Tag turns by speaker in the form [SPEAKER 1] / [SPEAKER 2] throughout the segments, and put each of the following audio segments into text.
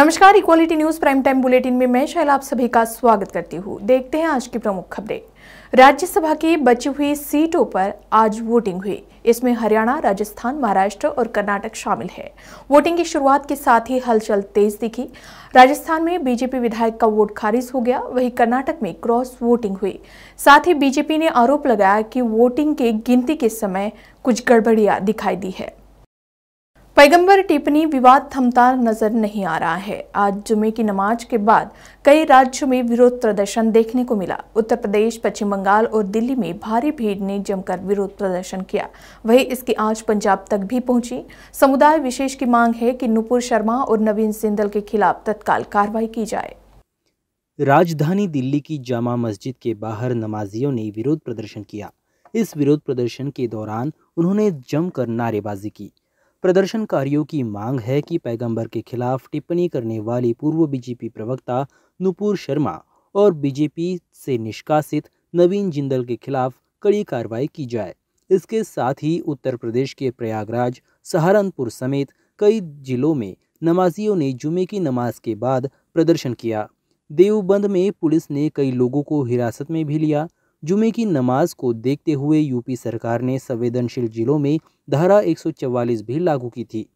[SPEAKER 1] नमस्कार equality news prime time bulletin में मैं शैला आप सभी का स्वागत करती हूँ देखते हैं आज की प्रमुख खबरें राज्यसभा की बची हुई सीटों पर आज वोटिंग हुई इसमें हरियाणा राजस्थान महाराष्ट्र और कर्नाटक शामिल है वोटिंग की शुरुआत के साथ ही हलचल तेज दिखी राजस्थान में बीजेपी विधायक का वोट खारिज हो गया वहीं कर्नाटक में क्रॉस वोटिंग हुई साथ ही बीजेपी ने आरोप लगाया कि वोटिंग के गिनती के समय कुछ गड़बड़ियां दिखाई दी है पैगंबर टिप्पणी विवाद थमता नजर नहीं आ रहा है आज जुमे की नमाज के बाद कई राज्यों में विरोध प्रदर्शन देखने को मिला उत्तर प्रदेश पश्चिम बंगाल और दिल्ली में भारी भीड़ ने जमकर विरोध प्रदर्शन किया वहीं इसकी आज पंजाब तक भी पहुंची समुदाय विशेष की मांग है कि नुपुर शर्मा और नवीन सिंदल के खिलाफ तत्काल कार्रवाई की जाए
[SPEAKER 2] राजधानी दिल्ली की जामा मस्जिद के बाहर नमाजियों ने विरोध प्रदर्शन किया इस विरोध प्रदर्शन के दौरान उन्होंने जमकर नारेबाजी की प्रदर्शनकारियों की मांग है कि पैगंबर के खिलाफ टिप्पणी करने वाली पूर्व बीजेपी प्रवक्ता नुपुर शर्मा और बीजेपी से निष्कासित नवीन जिंदल के खिलाफ कड़ी कार्रवाई की जाए इसके साथ ही उत्तर प्रदेश के प्रयागराज सहारनपुर समेत कई जिलों में नमाजियों ने जुमे की नमाज के बाद प्रदर्शन किया देवबंद में पुलिस ने कई लोगों को हिरासत में भी लिया जुमे की नमाज को देखते हुए यूपी सरकार ने संवेदनशील जिलों में धारा 144 भी लागू की थी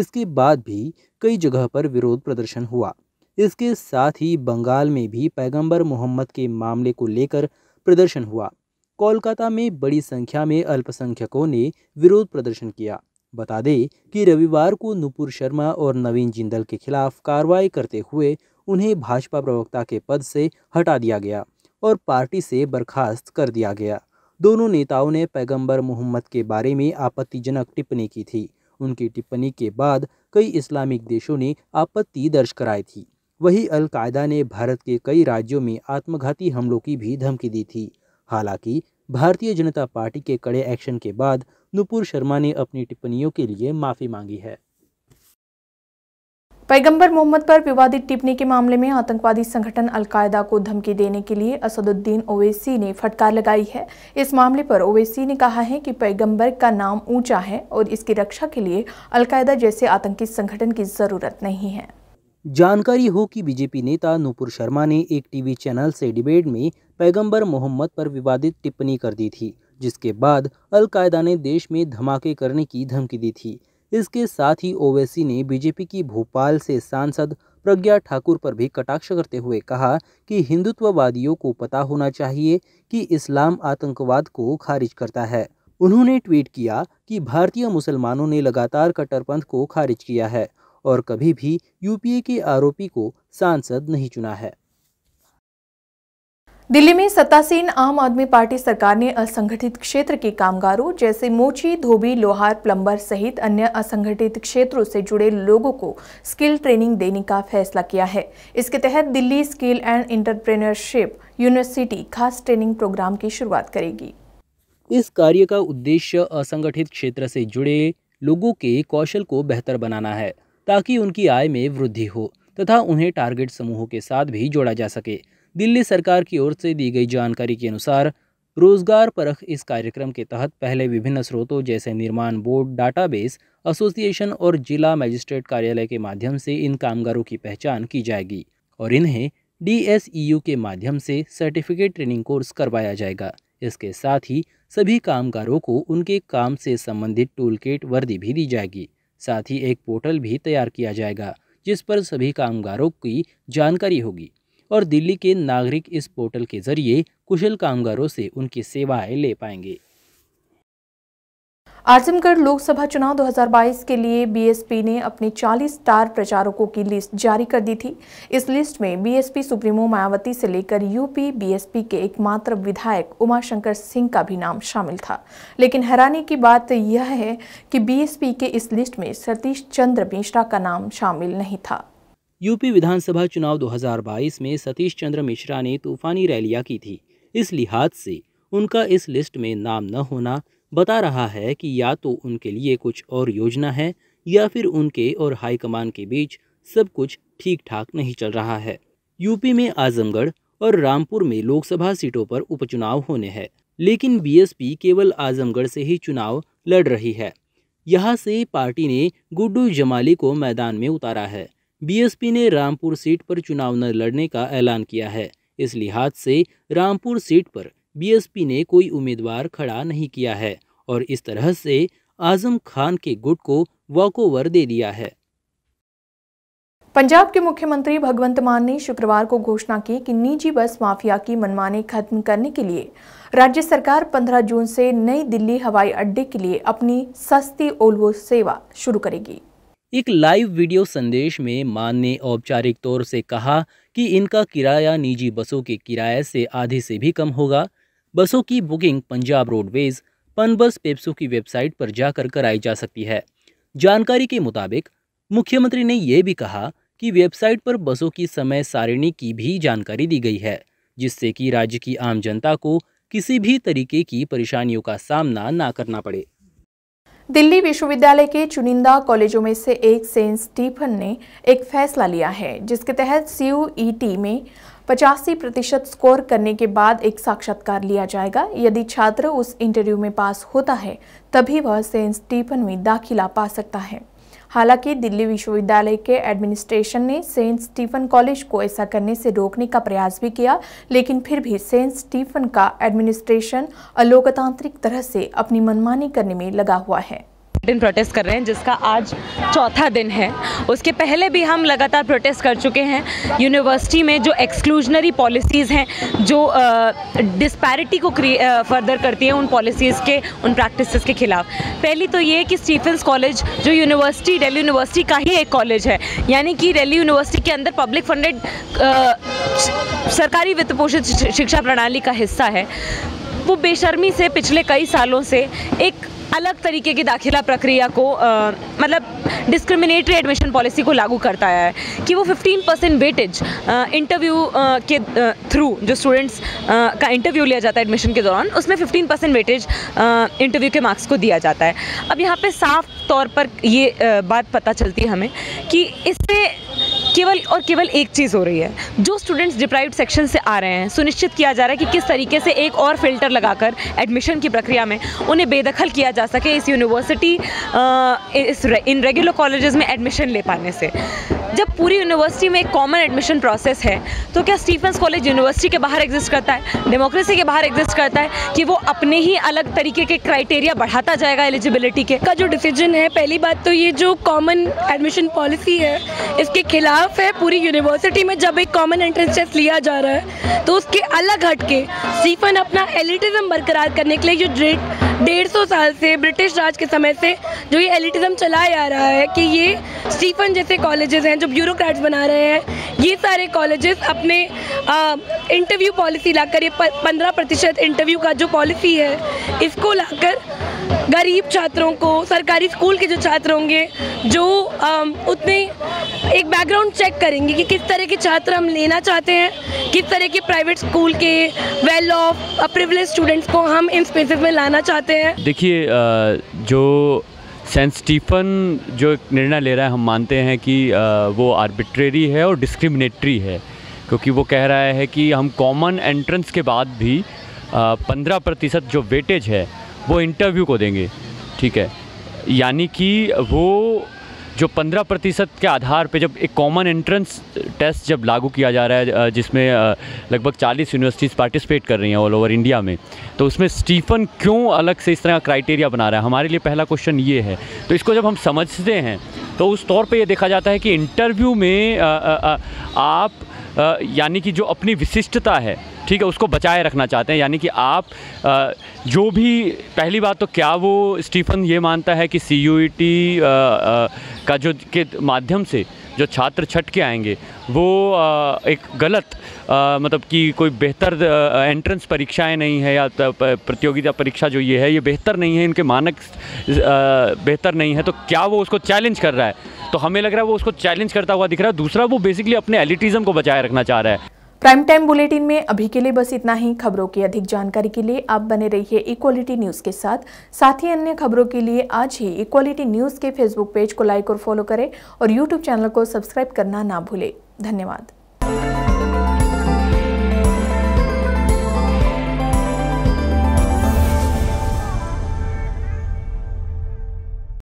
[SPEAKER 2] इसके बाद भी कई जगह पर विरोध प्रदर्शन हुआ इसके साथ ही बंगाल में भी पैगंबर मोहम्मद के मामले को लेकर प्रदर्शन हुआ कोलकाता में बड़ी संख्या में अल्पसंख्यकों ने विरोध प्रदर्शन किया बता दें कि रविवार को नुपुर शर्मा और नवीन जिंदल के खिलाफ कार्रवाई करते हुए उन्हें भाजपा प्रवक्ता के पद से हटा दिया गया और पार्टी से बर्खास्त कर दिया गया दोनों नेताओं ने पैगंबर मोहम्मद के बारे में आपत्तिजनक टिप्पणी की थी उनकी टिप्पणी के बाद कई इस्लामिक देशों ने आपत्ति दर्ज कराई थी वही अलकायदा ने भारत के कई राज्यों में आत्मघाती हमलों की भी धमकी दी थी हालांकि भारतीय जनता पार्टी के कड़े एक्शन के बाद नुपुर शर्मा ने अपनी टिप्पणियों के लिए माफ़ी मांगी है
[SPEAKER 1] पैगंबर मोहम्मद पर विवादित टिप्पणी के मामले में आतंकवादी संगठन अलकायदा को धमकी देने के लिए असदुद्दीन ओवैसी ने फटकार लगाई है इस मामले पर ओवैसी ने कहा है कि पैगंबर का नाम ऊंचा है और इसकी रक्षा के लिए अलकायदा जैसे आतंकी संगठन की ज़रूरत नहीं है
[SPEAKER 2] जानकारी हो कि बीजेपी नेता नूपुर शर्मा ने एक टीवी चैनल से डिबेट में पैगम्बर मोहम्मद पर विवादित टिप्पणी कर दी थी जिसके बाद अलकायदा ने देश में धमाके करने की धमकी दी थी इसके साथ ही ओवैसी ने बीजेपी की भोपाल से सांसद प्रज्ञा ठाकुर पर भी कटाक्ष करते हुए कहा कि हिंदुत्ववादियों को पता होना चाहिए कि इस्लाम आतंकवाद को खारिज करता है उन्होंने ट्वीट किया कि भारतीय मुसलमानों ने लगातार कट्टरपंथ को खारिज किया है और कभी भी यूपीए के आरोपी को सांसद नहीं चुना है
[SPEAKER 1] दिल्ली में सत्तासीन आम आदमी पार्टी सरकार ने असंगठित क्षेत्र के कामगारों जैसे मोची धोबी लोहार प्लम्बर सहित अन्य असंगठित क्षेत्रों से जुड़े लोगों को स्किल ट्रेनिंग देने का फैसला किया है इसके तहत Delhi skill and entrepreneurship university खास ट्रेनिंग प्रोग्राम की शुरुआत करेगी
[SPEAKER 2] इस कार्य का उद्देश्य असंगठित क्षेत्र से जुड़े लोगों के कौशल को बेहतर बनाना है ताकि उनकी आय में वृद्धि हो तथा उन्हें टारगेट समूहों के साथ भी जोड़ा जा सके दिल्ली सरकार की ओर से दी गई जानकारी के अनुसार रोजगार परख इस कार्यक्रम के तहत पहले विभिन्न स्रोतों जैसे निर्माण बोर्ड डाटाबेस एसोसिएशन और जिला मजिस्ट्रेट कार्यालय के माध्यम से इन कामगारों की पहचान की जाएगी और इन्हें डी के माध्यम से सर्टिफिकेट ट्रेनिंग कोर्स करवाया जाएगा इसके साथ ही सभी कामगारों को उनके काम से संबंधित टूल वर्दी भी दी जाएगी साथ ही एक पोर्टल भी तैयार किया जाएगा जिस पर सभी कामगारों की जानकारी होगी और दिल्ली के नागरिक इस पोर्टल के जरिए कुशल कामगारों से उनकी सेवाएं ले पाएंगे
[SPEAKER 1] आजमगढ़ लोकसभा चुनाव 2022 के लिए बीएसपी ने अपने 40 स्टार प्रचारकों की लिस्ट जारी कर दी थी इस लिस्ट में बीएसपी सुप्रीमो मायावती से लेकर यूपी बीएसपी के एकमात्र विधायक उमाशंकर सिंह का भी नाम शामिल था लेकिन हैरानी की बात यह है कि बीएसपी के इस लिस्ट में सतीश चंद्र मिश्रा का नाम शामिल नहीं था
[SPEAKER 2] यूपी विधानसभा चुनाव 2022 में सतीश चंद्र मिश्रा ने तूफानी रैलियां की थी इस लिहाज से उनका इस लिस्ट में नाम न होना बता रहा है कि या तो उनके लिए कुछ और योजना है या फिर उनके और हाईकमान के बीच सब कुछ ठीक ठाक नहीं चल रहा है यूपी में आजमगढ़ और रामपुर में लोकसभा सीटों पर उपचुनाव होने हैं लेकिन बीएसपी केवल आजमगढ़ से ही चुनाव लड़ रही है यहाँ से पार्टी ने गुड्डू जमाली को मैदान में उतारा है बीएसपी ने रामपुर सीट पर चुनाव न लड़ने का ऐलान किया है इस लिहाज से रामपुर सीट पर बीएसपी ने कोई उम्मीदवार खड़ा नहीं किया है और इस तरह से आजम खान के गुट को वॉकओवर दे दिया है
[SPEAKER 1] पंजाब के मुख्यमंत्री भगवंत मान ने शुक्रवार को घोषणा की कि निजी बस माफिया की मनमानी खत्म करने के लिए राज्य सरकार 15 जून से नई दिल्ली हवाई अड्डे के लिए अपनी सस्ती ओल्वो सेवा शुरू करेगी
[SPEAKER 2] एक लाइव वीडियो संदेश में मान ने औपचारिक तौर से कहा कि इनका किराया निजी बसों के किराए से आधे से भी कम होगा बसों की बुकिंग पंजाब रोडवेज पनबस पेप्सो की वेबसाइट पर जाकर कराई जा सकती है जानकारी के मुताबिक मुख्यमंत्री ने यह भी कहा कि वेबसाइट पर बसों की समय सारिणी की भी जानकारी दी गई है जिससे कि राज्य की आम जनता को किसी भी तरीके की परेशानियों का सामना ना करना पड़े
[SPEAKER 1] दिल्ली विश्वविद्यालय के चुनिंदा कॉलेजों में से एक सेंट स्टीफन ने एक फैसला लिया है जिसके तहत सी में पचासी प्रतिशत स्कोर करने के बाद एक साक्षात्कार लिया जाएगा यदि छात्र उस इंटरव्यू में पास होता है तभी वह सेंट स्टीफन में दाखिला पा सकता है हालांकि दिल्ली विश्वविद्यालय के एडमिनिस्ट्रेशन ने सेंट स्टीफन कॉलेज को ऐसा करने से रोकने का प्रयास भी किया लेकिन फिर भी सेंट स्टीफन का एडमिनिस्ट्रेशन अलोकतांत्रिक तरह से अपनी मनमानी करने में लगा हुआ है दिन प्रोटेस्ट कर रहे हैं जिसका आज चौथा दिन है
[SPEAKER 3] उसके पहले भी हम लगातार प्रोटेस्ट कर चुके हैं यूनिवर्सिटी में जो एक्सक्लूजनरी पॉलिसीज़ हैं जो डिस्पैरिटी को फर्दर करती हैं उन पॉलिसीज़ के उन प्रैक्टिस के खिलाफ पहली तो ये कि स्टीफेंस कॉलेज जो यूनिवर्सिटी डेली यूनिवर्सिटी का ही एक कॉलेज है यानी कि डेली यूनिवर्सिटी के अंदर पब्लिक फंडेड सरकारी वित्त पोषित शिक्षा प्रणाली का हिस्सा है वो बेशर्मी से पिछले कई सालों से एक अलग तरीके की दाखिला प्रक्रिया को आ, मतलब डिस्क्रिमिनेटरी एडमिशन पॉलिसी को लागू करता है कि वो 15 परसेंट वेटेज इंटरव्यू के थ्रू जो स्टूडेंट्स का इंटरव्यू लिया जाता है एडमिशन के दौरान उसमें 15 परसेंट वेटेज इंटरव्यू के मार्क्स को दिया जाता है अब यहाँ पे साफ तौर पर ये आ, बात पता चलती है हमें कि इससे केवल और केवल एक चीज़ हो रही है जो स्टूडेंट्स डिप्राइव्ड सेक्शन से आ रहे हैं सुनिश्चित किया जा रहा है कि किस तरीके से एक और फिल्टर लगाकर एडमिशन की प्रक्रिया में उन्हें बेदखल किया जा सके इस यूनिवर्सिटी इस इन रेगुलर कॉलेजेस में एडमिशन ले पाने से जब पूरी यूनिवर्सिटी में एक कॉमन एडमिशन प्रोसेस है तो क्या स्टीफेंस कॉलेज यूनिवर्सिटी के बाहर एग्जिस्ट करता है डेमोक्रेसी के बाहर एग्जिस्ट करता है कि वो अपने ही अलग तरीके के क्राइटेरिया बढ़ाता जाएगा एलिजिबिलिटी के का जो डिसीजन है पहली बात तो ये जो कॉमन एडमिशन पॉलिसी है इसके खिलाफ है पूरी यूनिवर्सिटी में जब एक कॉमन एंट्रेंस टेस्ट लिया जा रहा है तो उसके अलग हटके स्टीफन अपना एलिटिज्म बरकरार करने के लिए जो ड्रेड डेढ़ सौ साल से ब्रिटिश राज के समय से जो ये एलिटिज्म चलाया जा रहा है कि ये स्टीफन जैसे कॉलेजेस हैं जो ब्यूरोक्रेट्स बना रहे हैं ये सारे कॉलेजेस अपने इंटरव्यू पॉलिसी लाकर ये पंद्रह प्रतिशत इंटरव्यू का जो पॉलिसी है इसको लाकर गरीब छात्रों को सरकारी स्कूल के जो छात्र होंगे जो आ, उतने एक बैकग्राउंड चेक करेंगे कि किस तरह के छात्र हम लेना चाहते हैं किस तरह के प्राइवेट स्कूल के वेल ऑफ प्रिवलेज स्टूडेंट्स को हम इन स्पेसेस में लाना चाहते हैं
[SPEAKER 4] देखिए जो सेंट स्टीफन जो निर्णय ले रहा है हम मानते हैं कि वो आर्बिट्रेरी है और डिस्क्रिमिनेटरी है क्योंकि वो कह रहा है कि हम कॉमन एंट्रेंस के बाद भी पंद्रह प्रतिशत जो वेटेज है वो इंटरव्यू को देंगे ठीक है यानी कि वो जो 15 प्रतिशत के आधार पे जब एक कॉमन एंट्रेंस टेस्ट जब लागू किया जा रहा है जिसमें लगभग 40 यूनिवर्सिटीज़ पार्टिसिपेट कर रही हैं ऑल ओवर इंडिया में तो उसमें स्टीफन क्यों अलग से इस तरह का क्राइटेरिया बना रहा है हमारे लिए पहला क्वेश्चन ये है तो इसको जब हम समझते हैं तो उस तौर पर यह देखा जाता है कि इंटरव्यू में आ, आ, आ, आप यानी कि जो अपनी विशिष्टता है ठीक है उसको बचाए रखना चाहते हैं यानी कि आप आ, जो भी पहली बात तो क्या वो स्टीफन ये मानता है कि सी यू e का जो के माध्यम से जो छात्र छट के आएंगे वो एक गलत मतलब कि कोई बेहतर एंट्रेंस परीक्षाएं नहीं है या प्रतियोगिता परीक्षा जो ये है ये बेहतर नहीं है इनके मानक बेहतर नहीं है तो क्या वो उसको चैलेंज कर रहा है तो हमें लग रहा है वो उसको चैलेंज करता हुआ दिख रहा है दूसरा वो बेसिकली अपने एलिटिज़म को बचाए रखना चाह रहा है
[SPEAKER 1] प्राइम टाइम बुलेटिन में अभी के लिए बस इतना ही खबरों की अधिक जानकारी के लिए आप बने रहिए इक्वालिटी न्यूज़ के साथ साथ ही अन्य खबरों के लिए आज ही इक्वालिटी न्यूज़ के फेसबुक पेज को लाइक और फॉलो करें और यूट्यूब चैनल को सब्सक्राइब करना ना भूलें धन्यवाद